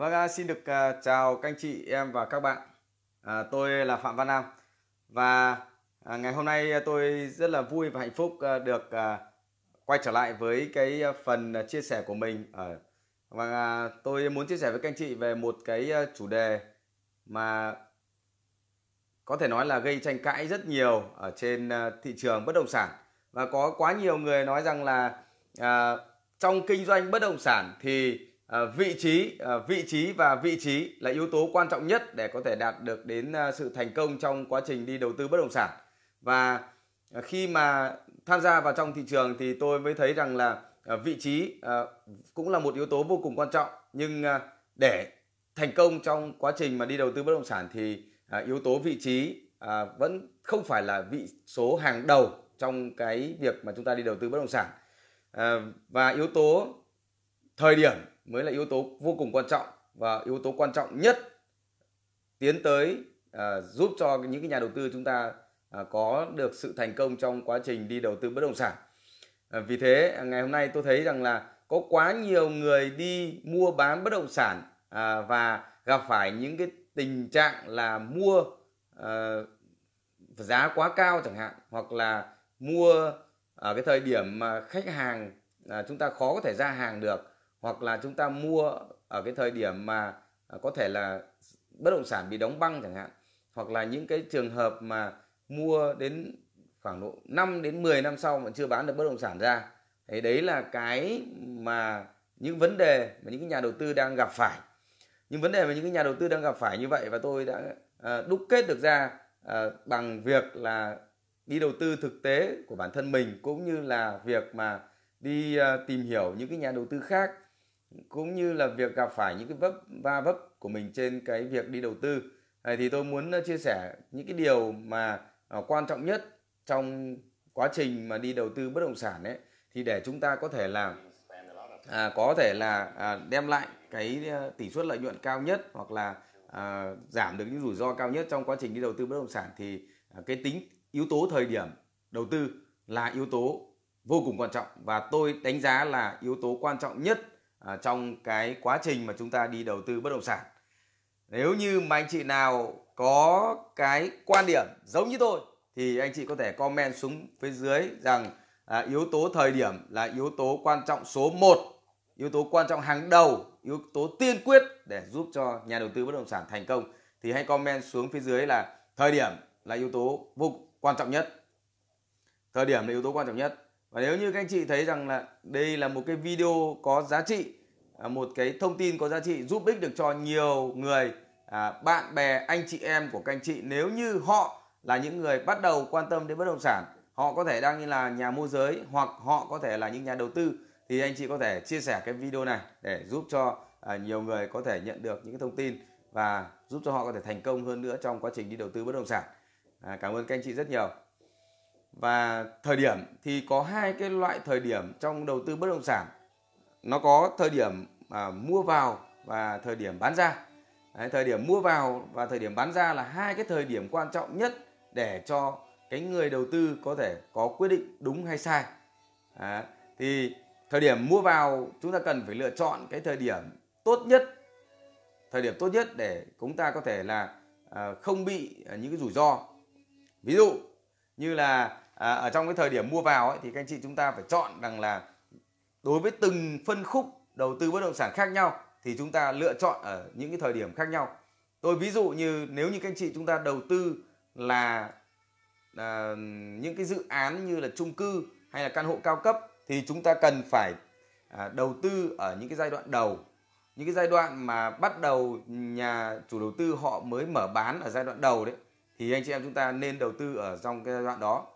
Vâng, à, xin được à, chào các anh chị em và các bạn. À, tôi là Phạm Văn Nam và à, ngày hôm nay tôi rất là vui và hạnh phúc được quay trở lại với cái phần chia sẻ của mình. Ờ, và vâng, tôi muốn chia sẻ với các anh chị về một cái chủ đề mà có thể nói là gây tranh cãi rất nhiều ở trên thị trường bất động sản và có quá nhiều người nói rằng là à, trong kinh doanh bất động sản thì Ờ, vị trí ờ, vị trí và vị trí là yếu tố quan trọng nhất để có thể đạt được đến ờ, sự thành công trong quá trình đi đầu tư bất động sản và khi mà tham gia vào trong thị trường thì tôi mới thấy rằng là vị trí cũng là một yếu tố vô cùng quan trọng nhưng để thành công trong quá trình mà đi đầu tư bất động sản thì yếu tố vị trí vẫn không phải là vị số hàng đầu trong cái việc mà chúng ta đi đầu tư bất động sản và yếu tố thời điểm mới là yếu tố vô cùng quan trọng và yếu tố quan trọng nhất tiến tới à, giúp cho những cái nhà đầu tư chúng ta à, có được sự thành công trong quá trình đi đầu tư bất động sản à, vì thế à, ngày hôm nay tôi thấy rằng là có quá nhiều người đi mua bán bất động sản à, và gặp phải những cái tình trạng là mua à, giá quá cao chẳng hạn hoặc là mua ở cái thời điểm mà khách hàng à, chúng ta khó có thể ra hàng được hoặc là chúng ta mua ở cái thời điểm mà à, có thể là bất động sản bị đóng băng chẳng hạn hoặc là những cái trường hợp mà mua đến khoảng độ 5 đến 10 năm sau vẫn chưa bán được bất động sản ra thì đấy là cái mà những vấn đề mà những cái nhà đầu tư đang gặp phải những vấn đề mà những cái nhà đầu tư đang gặp phải như vậy và tôi đã à, đúc kết được ra à, bằng việc là đi đầu tư thực tế của bản thân mình cũng như là việc mà đi tìm hiểu những cái nhà đầu tư khác cũng như là việc gặp phải những cái vấp va vấp của mình trên cái việc đi đầu tư thì tôi muốn ờ, chia sẻ những cái điều mà ờ, quan trọng nhất trong quá trình mà đi đầu tư bất động sản ấy thì để chúng ta có thể là à, có thể là à, đem lại cái ờ, tỷ suất lợi nhuận cao nhất hoặc là à, giảm được những rủi ro cao nhất trong quá trình đi đầu tư bất động sản thì à, cái tính yếu tố thời điểm đầu tư là yếu tố vô cùng quan trọng và tôi đánh giá là yếu tố quan trọng nhất À, trong cái quá trình mà chúng ta đi đầu tư bất động sản nếu như mà anh chị nào có cái quan điểm giống như tôi thì anh chị có thể comment xuống phía dưới rằng à, yếu tố thời điểm là yếu tố quan trọng số 1 yếu tố quan trọng hàng đầu yếu tố tiên quyết để giúp cho nhà đầu tư bất động sản thành công thì hãy comment xuống phía dưới là thời điểm là yếu tố vô quan trọng nhất thời điểm là yếu tố quan trọng nhất và nếu như các anh chị thấy rằng là đây là một cái video có giá trị à, một cái thông tin có giá trị giúp ích được cho nhiều người à, bạn bè anh chị em của các anh chị nếu như họ là những người bắt đầu quan tâm đến bất động sản họ có thể đang như là nhà môi giới hoặc họ có thể là những nhà đầu tư thì anh chị có thể chia sẻ cái video này để giúp cho à, nhiều người có thể nhận được những cái thông tin và giúp cho họ có thể thành công hơn nữa trong quá trình đi đầu tư bất động sản à, cảm ơn các anh chị rất nhiều và thời điểm thì có hai cái loại thời điểm trong đầu tư bất động sản nó có thời điểm à, mua vào và thời điểm bán ra Đấy, thời điểm mua vào và thời điểm bán ra là hai cái thời điểm quan trọng nhất để cho cái người đầu tư có thể có quyết định đúng hay sai à, thì thời điểm mua vào chúng ta cần phải lựa chọn cái thời điểm tốt nhất thời điểm tốt nhất để chúng ta có thể là à, không bị à, những cái rủi ro ví dụ như là à, ở trong cái thời điểm mua vào ấy, thì các anh chị chúng ta phải chọn rằng là đối với từng phân khúc đầu tư bất động sản khác nhau thì chúng ta lựa chọn ở những cái thời điểm khác nhau tôi ví dụ như nếu như các anh chị chúng ta đầu tư là à, những cái dự án như là chung cư hay là căn hộ cao cấp thì chúng ta cần phải à, đầu tư ở những cái giai đoạn đầu những cái giai đoạn mà bắt đầu nhà chủ đầu tư họ mới mở bán ở giai đoạn đầu đấy thì anh chị em chúng ta nên đầu tư ở trong cái giai đoạn đó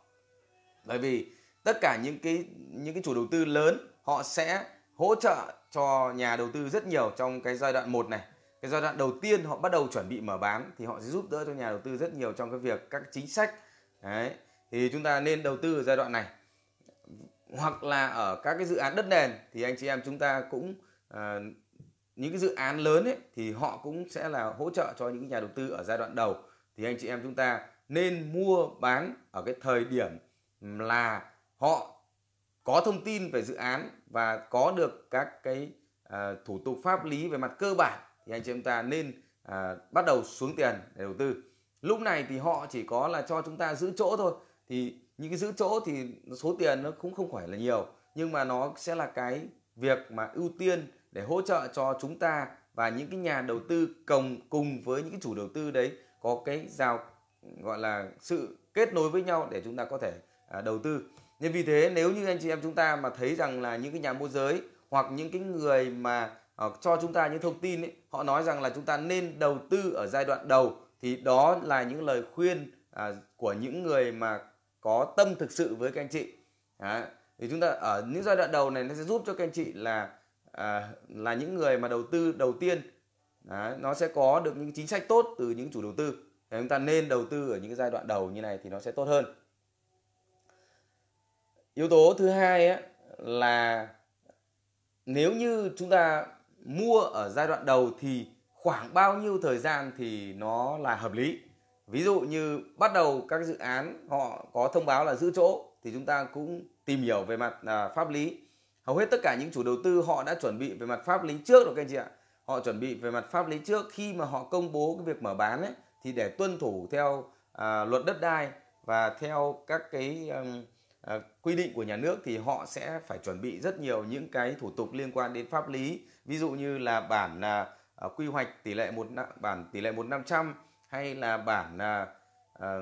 bởi vì tất cả những cái những cái chủ đầu tư lớn họ sẽ hỗ trợ cho nhà đầu tư rất nhiều trong cái giai đoạn 1 này cái giai đoạn đầu tiên họ bắt đầu chuẩn bị mở bán thì họ sẽ giúp đỡ cho nhà đầu tư rất nhiều trong cái việc các chính sách đấy thì chúng ta nên đầu tư ở giai đoạn này hoặc là ở các cái dự án đất nền thì anh chị em chúng ta cũng à, những cái dự án lớn ấy, thì họ cũng sẽ là hỗ trợ cho những nhà đầu tư ở giai đoạn đầu thì anh chị em chúng ta nên mua bán ở cái thời điểm là họ có thông tin về dự án và có được các cái uh, thủ tục pháp lý về mặt cơ bản thì anh chị em ta nên uh, bắt đầu xuống tiền để đầu tư lúc này thì họ chỉ có là cho chúng ta giữ chỗ thôi thì những cái giữ chỗ thì số tiền nó cũng không phải là nhiều nhưng mà nó sẽ là cái việc mà ưu tiên để hỗ trợ cho chúng ta và những cái nhà đầu tư cùng cùng với những cái chủ đầu tư đấy có cái giao gọi là sự kết nối với nhau để chúng ta có thể à, đầu tư nên vì thế nếu như anh chị em chúng ta mà thấy rằng là những cái nhà môi giới hoặc những cái người mà à, cho chúng ta những thông tin ấy, họ nói rằng là chúng ta nên đầu tư ở giai đoạn đầu thì đó là những lời khuyên à, của những người mà có tâm thực sự với các anh chị à, thì chúng ta ở những giai đoạn đầu này nó sẽ giúp cho các anh chị là à, là những người mà đầu tư đầu tiên Đấy, nó sẽ có được những chính sách tốt từ những chủ đầu tư thì chúng ta nên đầu tư ở những cái giai đoạn đầu như này thì nó sẽ tốt hơn yếu tố thứ hai ấy, là nếu như chúng ta mua ở giai đoạn đầu thì khoảng bao nhiêu thời gian thì nó là hợp lý ví dụ như bắt đầu các dự án họ có thông báo là giữ chỗ thì chúng ta cũng tìm hiểu về mặt à, pháp lý hầu hết tất cả những chủ đầu tư họ đã chuẩn bị về mặt pháp lý trước rồi các anh chị ạ họ chuẩn bị về mặt pháp lý trước khi mà họ công bố cái việc mở bán ấy thì để tuân thủ theo à, luật đất đai và theo các cái um, à, quy định của nhà nước thì họ sẽ phải chuẩn bị rất nhiều những cái thủ tục liên quan đến pháp lý ví dụ như là bản à, à quy hoạch tỷ lệ một bản tỷ lệ một năm trăm hay là bản à, à,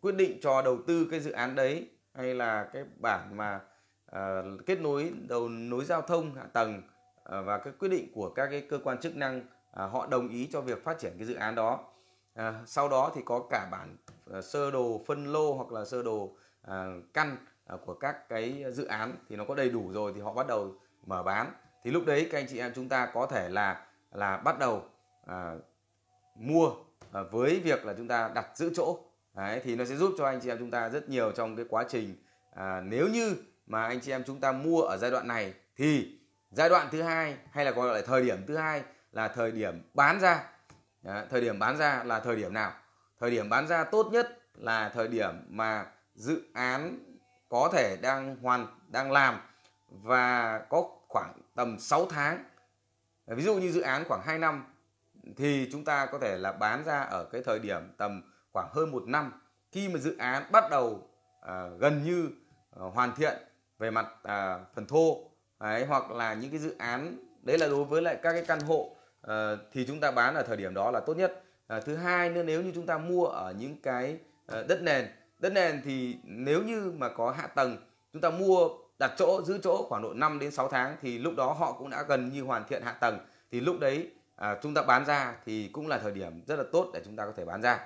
quyết định cho đầu tư cái dự án đấy hay là cái bản mà à, kết nối đầu nối giao thông hạ tầng Ờ, và các quyết định của các cái cơ quan chức năng à, họ đồng ý cho việc phát triển cái dự án đó à, sau đó thì có cả bản à, sơ đồ phân lô hoặc là sơ đồ à, căn à, của các cái dự án thì nó có đầy đủ rồi thì họ bắt đầu mở bán thì lúc đấy các anh chị em chúng ta có thể là là bắt đầu à, mua à, với việc là chúng ta đặt giữ chỗ đấy, thì nó sẽ giúp cho anh chị em chúng ta rất nhiều trong cái quá trình à, nếu như mà anh chị em chúng ta mua ở giai đoạn này thì giai đoạn thứ hai hay là gọi là thời điểm thứ hai là thời điểm bán ra Đó, thời điểm bán ra là thời điểm nào thời điểm bán ra tốt nhất là thời điểm mà dự án có thể đang hoàn đang làm và có khoảng tầm 6 tháng ví dụ như dự án khoảng 2 năm thì chúng ta có thể là bán ra ở cái thời điểm tầm khoảng hơn một năm khi mà dự án bắt đầu à, gần như à, hoàn thiện về mặt à, phần thô đấy, hoặc là những cái dự án đấy là đối với lại các cái căn hộ uh, thì chúng ta bán ở thời điểm đó là tốt nhất uh, thứ hai nữa nếu như chúng ta mua ở những cái uh, đất nền đất nền thì nếu như mà có hạ tầng chúng ta mua đặt chỗ giữ chỗ khoảng độ 5 đến 6 tháng thì lúc đó họ cũng đã gần như hoàn thiện hạ tầng thì lúc đấy à, chúng ta bán ra thì cũng là thời điểm rất là tốt để chúng ta có thể bán ra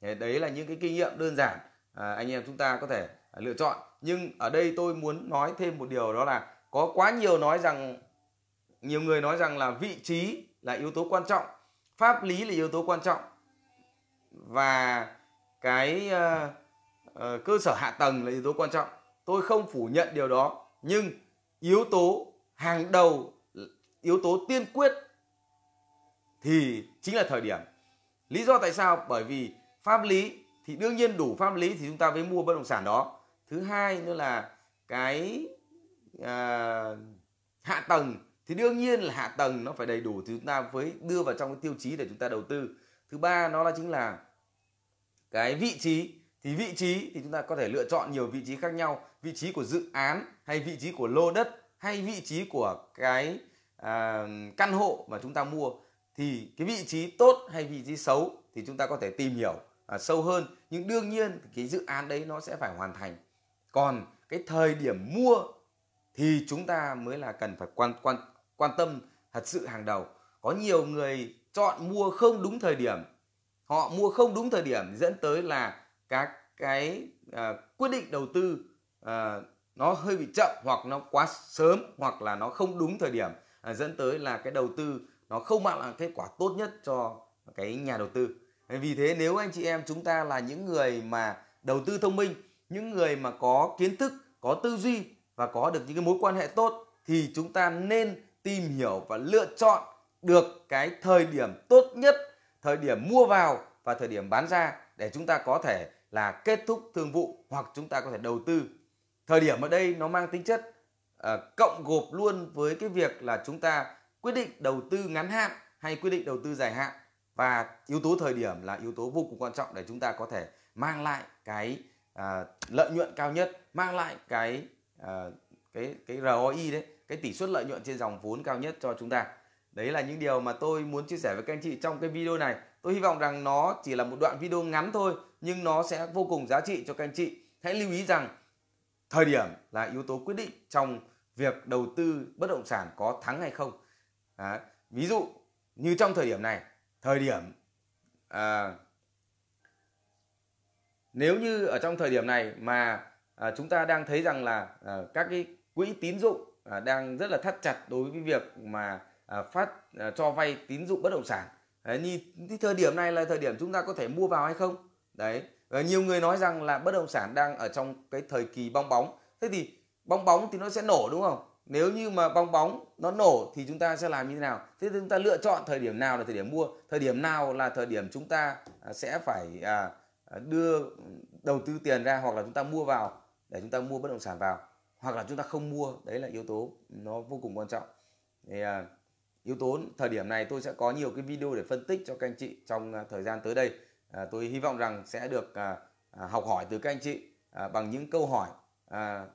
đấy là những cái kinh nghiệm đơn giản à, anh em chúng ta có thể lựa chọn nhưng ở đây tôi muốn nói thêm một điều đó là có quá nhiều nói rằng nhiều người nói rằng là vị trí là yếu tố quan trọng pháp lý là yếu tố quan trọng và cái uh, uh, cơ sở hạ tầng là yếu tố quan trọng tôi không phủ nhận điều đó nhưng yếu tố hàng đầu yếu tố tiên quyết thì chính là thời điểm lý do tại sao bởi vì pháp lý thì đương nhiên đủ pháp lý thì chúng ta mới mua bất động sản đó thứ hai nữa là cái à, hạ tầng thì đương nhiên là hạ tầng nó phải đầy đủ thì chúng ta với đưa vào trong cái tiêu chí để chúng ta đầu tư thứ ba nó là chính là cái vị trí thì vị trí thì chúng ta có thể lựa chọn nhiều vị trí khác nhau vị trí của dự án hay vị trí của lô đất hay vị trí của cái à, căn hộ mà chúng ta mua thì cái vị trí tốt hay vị trí xấu thì chúng ta có thể tìm hiểu à, sâu hơn nhưng đương nhiên cái dự án đấy nó sẽ phải hoàn thành còn cái thời điểm mua thì chúng ta mới là cần phải quan quan quan tâm thật sự hàng đầu có nhiều người chọn mua không đúng thời điểm họ mua không đúng thời điểm dẫn tới là các cái à, quyết định đầu tư à, nó hơi bị chậm hoặc nó quá sớm hoặc là nó không đúng thời điểm à, dẫn tới là cái đầu tư nó không mang lại kết quả tốt nhất cho cái nhà đầu tư vì thế nếu anh chị em chúng ta là những người mà đầu tư thông minh những người mà có kiến thức có tư duy và có được những cái mối quan hệ tốt thì chúng ta nên tìm hiểu và lựa chọn được cái thời điểm tốt nhất thời điểm mua vào và thời điểm bán ra để chúng ta có thể là kết thúc thương vụ hoặc chúng ta có thể đầu tư thời điểm ở đây nó mang tính chất uh, cộng gộp luôn với cái việc là chúng ta quyết định đầu tư ngắn hạn hay quyết định đầu tư dài hạn và yếu tố thời điểm là yếu tố vô cùng quan trọng để chúng ta có thể mang lại cái uh, lợi nhuận cao nhất mang lại cái À, cái cái ROI đấy cái tỷ suất lợi nhuận trên dòng vốn cao nhất cho chúng ta đấy là những điều mà tôi muốn chia sẻ với các anh chị trong cái video này tôi hy vọng rằng nó chỉ là một đoạn video ngắn thôi nhưng nó sẽ vô cùng giá trị cho các anh chị hãy lưu ý rằng thời điểm là yếu tố quyết định trong việc đầu tư bất động sản có thắng hay không à, ví dụ như trong thời điểm này thời điểm à, nếu như ở trong thời điểm này mà à, chúng ta đang thấy rằng là à, các cái quỹ tín dụng à, đang rất là thắt chặt đối với việc mà à, phát à, cho vay tín dụng bất động sản Như như thời điểm này là thời điểm chúng ta có thể mua vào hay không đấy à, nhiều người nói rằng là bất động sản đang ở trong cái thời kỳ bong bóng thế thì bong bóng thì nó sẽ nổ đúng không nếu như mà bong bóng nó nổ thì chúng ta sẽ làm như thế nào thế thì chúng ta lựa chọn thời điểm nào là thời điểm mua thời điểm nào là thời điểm chúng ta à, sẽ phải à, à, đưa đầu tư tiền ra hoặc là chúng ta mua vào để chúng ta mua bất động sản vào hoặc là chúng ta không mua đấy là yếu tố nó vô cùng quan trọng thì, à, yếu tố thời điểm này tôi sẽ có nhiều cái video để phân tích cho các anh chị trong à, thời gian tới đây à, tôi hy vọng rằng sẽ được à, à, học hỏi từ các anh chị à, bằng những câu hỏi à,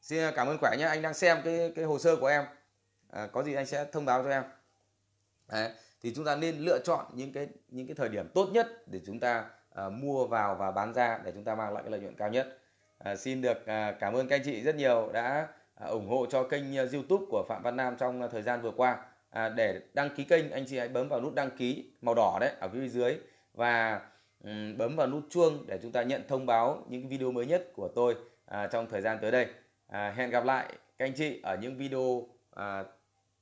xin cảm ơn khỏe nhé anh đang xem cái cái hồ sơ của em à, có gì anh sẽ thông báo cho em Đấy, thì chúng ta nên lựa chọn những cái những cái thời điểm tốt nhất để chúng ta à, mua vào và bán ra để chúng ta mang lại cái lợi nhuận cao nhất À, xin được à, cảm ơn các anh chị rất nhiều đã à, ủng hộ cho kênh youtube của phạm văn nam trong thời gian vừa qua à, để đăng ký kênh anh chị hãy bấm vào nút đăng ký màu đỏ đấy ở phía dưới và um, bấm vào nút chuông để chúng ta nhận thông báo những video mới nhất của tôi à, trong thời gian tới đây à, hẹn gặp lại các anh chị ở những video à,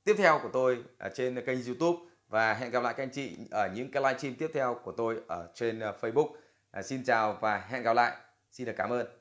tiếp theo của tôi ở trên kênh youtube và hẹn gặp lại các anh chị ở những cái livestream tiếp theo của tôi ở trên facebook à, xin chào và hẹn gặp lại xin được cảm ơn